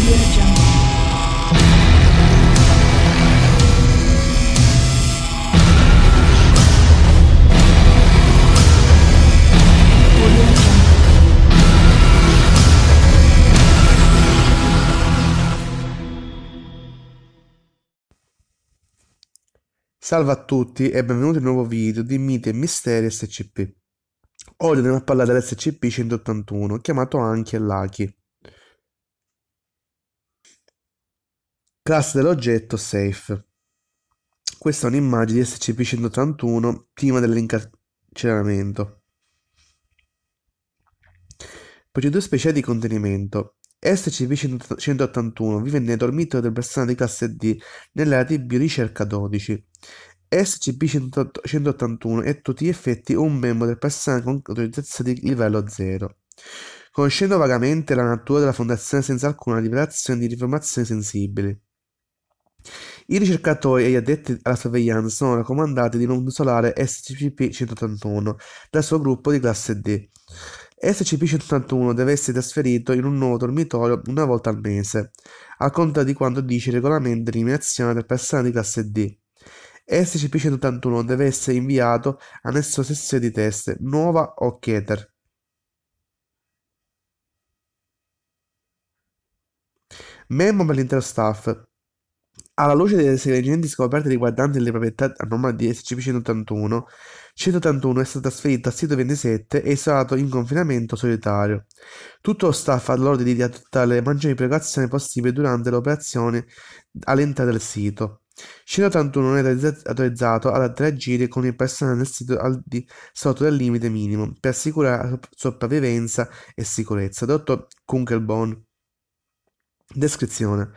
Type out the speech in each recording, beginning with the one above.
Audio Salve a tutti e benvenuti in un nuovo video di Mite Misteri SCP. Oggi andiamo a parlare dell'SCP-181, chiamato anche Lucky. classe dell'oggetto safe. Questa è un'immagine di SCP-181 prima dell'incarceramento. Procedure speciali di contenimento. SCP-181 vive nel dormitorio del personale di classe D nell'area di ricerca 12. SCP-181 è a tutti gli effetti un membro del personale con autorizzazione di livello 0. Conoscendo vagamente la natura della fondazione senza alcuna rivelazione di informazioni sensibili. I ricercatori e gli addetti alla sorveglianza sono raccomandati di non isolare SCP-181 dal suo gruppo di classe D. SCP-181 deve essere trasferito in un nuovo dormitorio una volta al mese, al contrario di quanto dice il regolamento di eliminazione del personale di classe D. SCP-181 deve essere inviato a nessuna sessione di test, nuova o Keter. Memo per l'intero staff alla luce delle recenti scoperte riguardanti le proprietà anomale di SCP-181, 181 è stato trasferito a sito 27 e isolato in confinamento solitario. Tutto lo staff ha l'ordine di adottare le maggiori precauzioni possibili durante l'operazione all'entrata del sito. 181 non è autorizzato ad interagire con il personale del sito al di sotto del limite minimo per assicurare la sopravvivenza e sicurezza. Dottor Kunkelborn. Descrizione.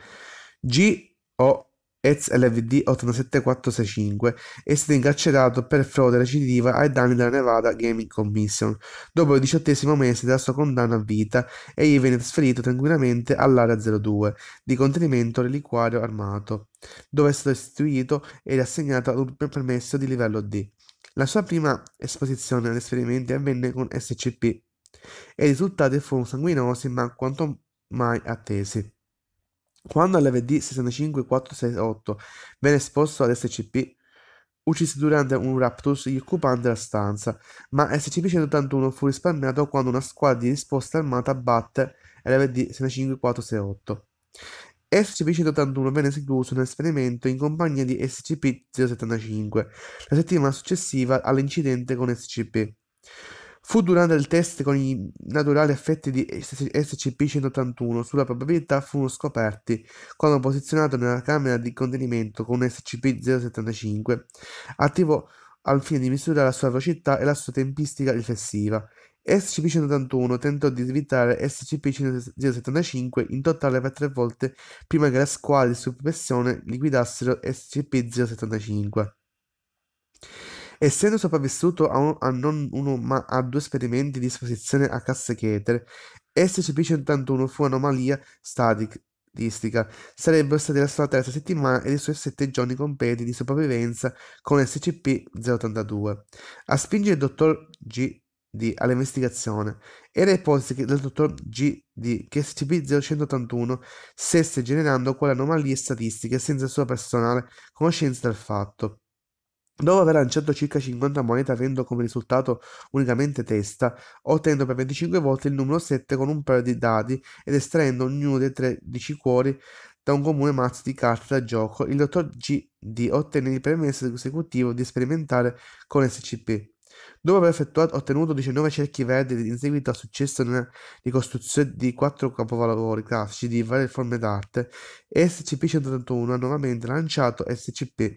G. O ex LVD 87465 è stato incarcerato per frode recidiva ai danni della Nevada Gaming Commission dopo il diciottesimo mese della sua condanna a vita egli viene trasferito tranquillamente all'area 02 di contenimento reliquario armato dove è stato istituito e assegnato ad un permesso di livello D la sua prima esposizione agli esperimenti avvenne con SCP e i risultati furono sanguinosi ma quanto mai attesi quando l'FD-65468 venne esposto ad SCP, uccise durante un raptus gli occupanti della stanza, ma SCP-181 fu risparmiato quando una squadra di risposta armata batte LVD-65468. SCP-181 venne escluso nell'esperimento in compagnia di SCP-075 la settimana successiva all'incidente con SCP. Fu durante il test con i naturali effetti di SCP-181 sulla probabilità furono scoperti quando posizionato nella camera di contenimento con SCP-075, attivo al fine di misurare la sua velocità e la sua tempistica riflessiva. SCP-181 tentò di svitare SCP-075 in totale per tre volte prima che le squadre di soppressione liquidassero SCP-075. Essendo sopravvissuto a, un, a non uno ma a due esperimenti di esposizione a casse chetere, SCP-181 fu un'anomalia statistica. Sarebbero stati la sua terza settimana e i suoi sette giorni completi di sopravvivenza con SCP-082. A spingere il dottor G all'investigazione e le ipotesi del dottor G. D. che scp 081 stesse generando quelle anomalie statistiche senza sua personale conoscenza del fatto. Dopo aver lanciato circa 50 monete avendo come risultato unicamente testa, ottenendo per 25 volte il numero 7 con un paio di dadi ed estraendo ognuno dei 13 cuori da un comune mazzo di carte da gioco, il dottor GD ottenne il permesso esecutivo di sperimentare con SCP. Dopo aver ottenuto 19 cerchi verdi in seguito al successo nella ricostruzione di 4 capolavori classici di varie forme d'arte, SCP-181 ha nuovamente lanciato SCP.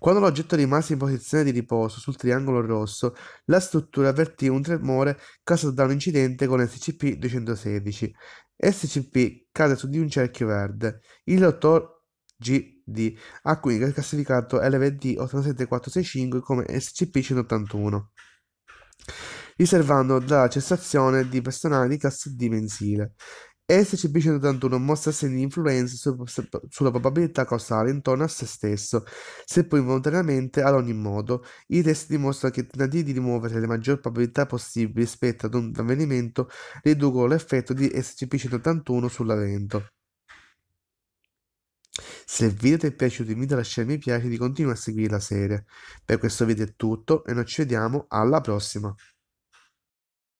Quando l'oggetto rimase in posizione di riposo sul triangolo rosso, la struttura avvertì un tremore causato da un incidente con SCP-216. SCP cade su di un cerchio verde. Il dottor GD ha quindi classificato LVD-87465 come SCP-181 riservando la cessazione di personale di cassa D mensile scp 181 mostra segni mostrasse un'influenza sulla probabilità causale intorno a se stesso, seppur involontariamente, ad ogni modo. I test dimostrano che i tentativi di rimuovere le maggiori probabilità possibili rispetto ad un avvenimento riducono l'effetto di SCP-181 sull'evento. Se il video ti è piaciuto invito a lasciare mi piace e di continuare a seguire la serie. Per questo video è tutto e noi ci vediamo alla prossima.